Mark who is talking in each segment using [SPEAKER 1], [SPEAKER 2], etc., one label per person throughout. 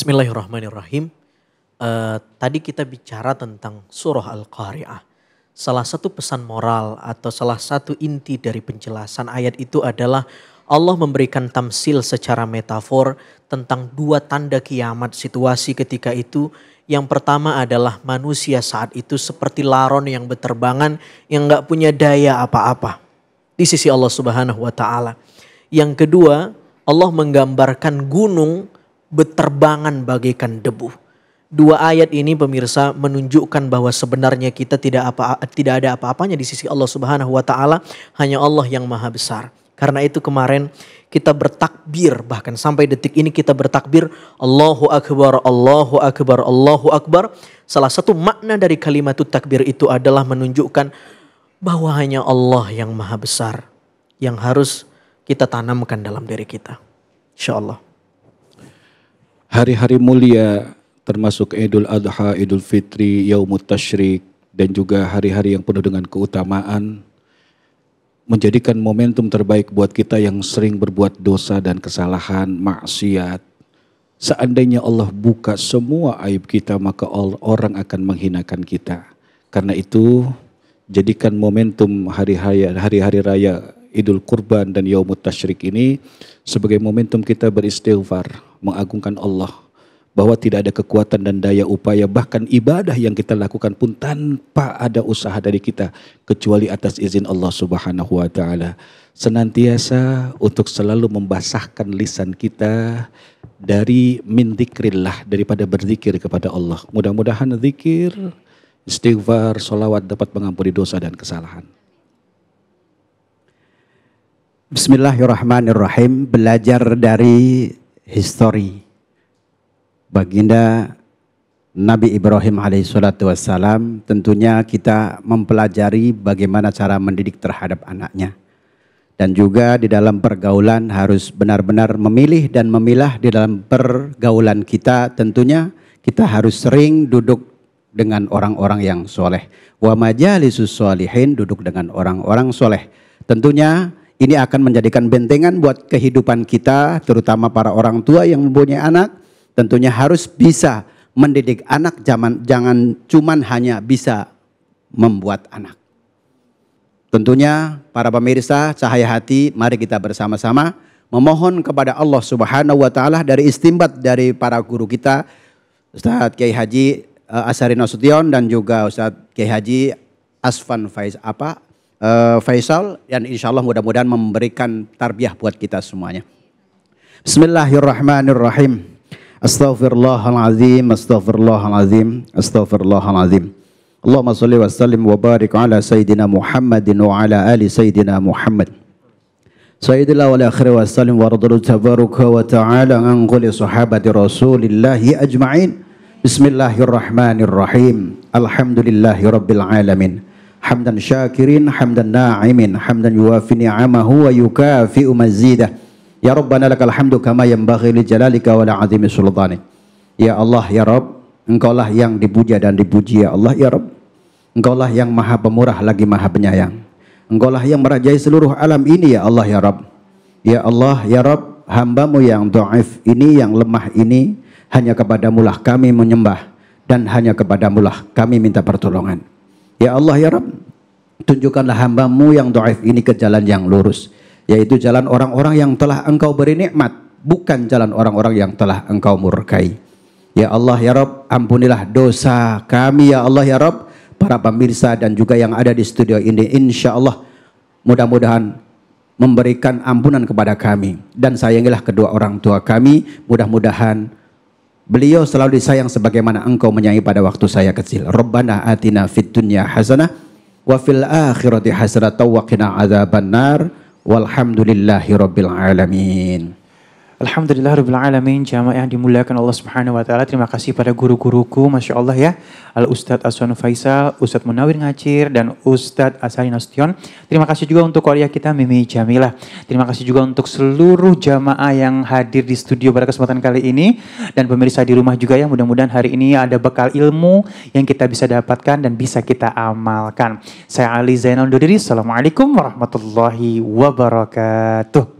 [SPEAKER 1] Bismillahirrahmanirrahim. Uh, tadi kita bicara tentang surah Al-Qari'ah. Salah satu pesan moral atau salah satu inti dari penjelasan ayat itu adalah Allah memberikan tamsil secara metafor tentang dua tanda kiamat situasi ketika itu. Yang pertama adalah manusia saat itu seperti laron yang berterbangan yang nggak punya daya apa-apa di sisi Allah Subhanahu wa taala. Yang kedua, Allah menggambarkan gunung beterbangan bagaikan debu. Dua ayat ini pemirsa menunjukkan bahwa sebenarnya kita tidak apa tidak ada apa-apanya di sisi Allah Subhanahu wa taala, hanya Allah yang maha besar. Karena itu kemarin kita bertakbir bahkan sampai detik ini kita bertakbir Allahu akbar Allahu akbar Allahu akbar. Salah satu makna dari kalimat itu takbir itu adalah menunjukkan bahwa hanya Allah yang maha besar yang harus kita tanamkan dalam diri kita. Insya
[SPEAKER 2] hari-hari mulia termasuk Idul Adha, Idul Fitri, Yaumut Tashrik dan juga hari-hari yang penuh dengan keutamaan menjadikan momentum terbaik buat kita yang sering berbuat dosa dan kesalahan, maksiat. Seandainya Allah buka semua aib kita, maka orang akan menghinakan kita. Karena itu, jadikan momentum hari-hari raya Idul Kurban dan Yaumut Tashrik ini sebagai momentum kita beristighfar, mengagungkan Allah bahwa tidak ada kekuatan dan daya upaya bahkan ibadah yang kita lakukan pun tanpa ada usaha dari kita kecuali atas izin Allah Subhanahu wa taala. Senantiasa untuk selalu membasahkan lisan kita dari min dzikrillah daripada berzikir kepada Allah. Mudah-mudahan zikir, istighfar, solawat dapat mengampuni dosa dan kesalahan. Bismillahirrahmanirrahim. Belajar
[SPEAKER 3] dari history baginda Nabi Ibrahim alaihissalatu wassalam tentunya kita mempelajari bagaimana cara mendidik terhadap anaknya. Dan juga di dalam pergaulan harus benar-benar memilih dan memilah di dalam pergaulan kita tentunya kita harus sering duduk dengan orang-orang yang soleh. Wa majalisus solihin duduk dengan orang-orang soleh. Tentunya ini akan menjadikan bentengan buat kehidupan kita, terutama para orang tua yang mempunyai anak. Tentunya harus bisa mendidik anak, jangan, jangan cuman hanya bisa membuat anak. Tentunya para pemirsa cahaya hati, mari kita bersama-sama memohon kepada Allah Subhanahu wa taala dari istimbat dari para guru kita Ustaz Kiai Haji eh, Asari Nasution dan juga Ustaz Kiai Haji Asfan Faiz apa uh, Faisal dan insya Allah mudah-mudahan memberikan tarbiyah buat kita semuanya. Bismillahirrahmanirrahim. Astaghfirullahalazim, astaghfirullahalazim, astaghfirullahalazim. Allahumma salli wa sallim wa barik ala sayyidina Muhammadin wa ala ali sayyidina Muhammad. Sayyidina wa akhir wa sallim wa radhulu tabaraka wa ta'ala an kulli sahabati rasulillahi ajma'in. Bismillahirrahmanirrahim. Alhamdulillahi rabbil alamin hamdan syakirin hamdan na'imin hamdan yuwafi ni'amahu wa yukafi'u mazidah ya rabbana lakal hamdu kama yanbaghi li jalalika wa la azimi sultanik ya Allah ya engkau lah yang dipuja dan dipuji ya Allah ya engkau lah yang maha pemurah lagi maha penyayang engkau lah yang merajai seluruh alam ini ya Allah ya Rabb ya Allah ya Rabb hambamu yang do'if ini yang lemah ini hanya kepadamulah kami menyembah dan hanya kepadamulah kami minta pertolongan Ya Allah ya Rabb, tunjukkanlah hambamu yang doa ini ke jalan yang lurus, yaitu jalan orang-orang yang telah engkau beri nikmat, bukan jalan orang-orang yang telah engkau murkai. Ya Allah ya Rabb, ampunilah dosa kami ya Allah ya Rabb, para pemirsa dan juga yang ada di studio ini. Insya Allah mudah-mudahan memberikan ampunan kepada kami dan sayangilah kedua orang tua kami. Mudah-mudahan Beliau selalu disayang sebagaimana engkau menyayangi pada waktu saya kecil. Rabbana atina fid dunya hasanah wa fil akhirati hasanah wa qina adzabannar walhamdulillahi rabbil alamin. Alhamdulillah Rabbil Alamin, jamaah yang dimuliakan Allah Subhanahu Wa Ta'ala. Terima kasih pada guru-guruku, Masya Allah ya. Al Ustadz Aswan Faisal, Ustadz Munawir Ngacir, dan Ustadz Asari Nostion Terima kasih juga untuk korea kita Mimi Jamila. Terima kasih juga untuk seluruh jamaah yang hadir di studio pada kesempatan kali ini. Dan pemirsa di rumah juga ya, mudah-mudahan hari ini ada bekal ilmu yang kita bisa dapatkan dan bisa kita amalkan. Saya Ali Zainal Dodiri, Assalamualaikum warahmatullahi wabarakatuh.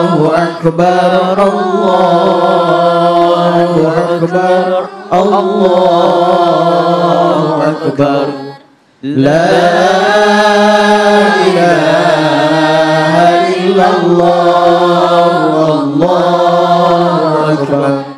[SPEAKER 1] الله أكبر الله أكبر الله أكبر لا إله إلا الله الله أكبر